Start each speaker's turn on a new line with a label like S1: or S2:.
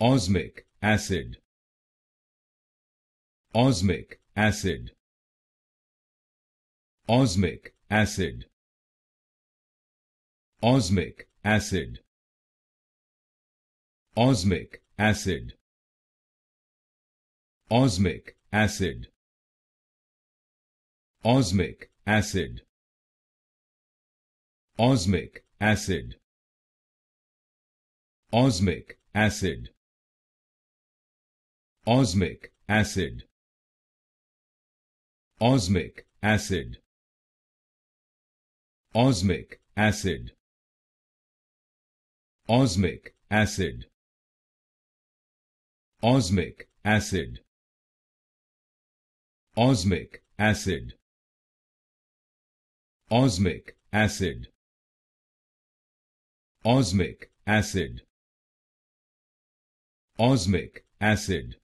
S1: Osmic acid Osmic acid Osmic acid Osmic acid Osmic acid Osmic acid Osmic acid Osmic acid Osmic acid Osmic acid Osmic acid Osmic acid Osmic acid Osmic acid Osmic acid Osmic acid Osmic acid Osmic acid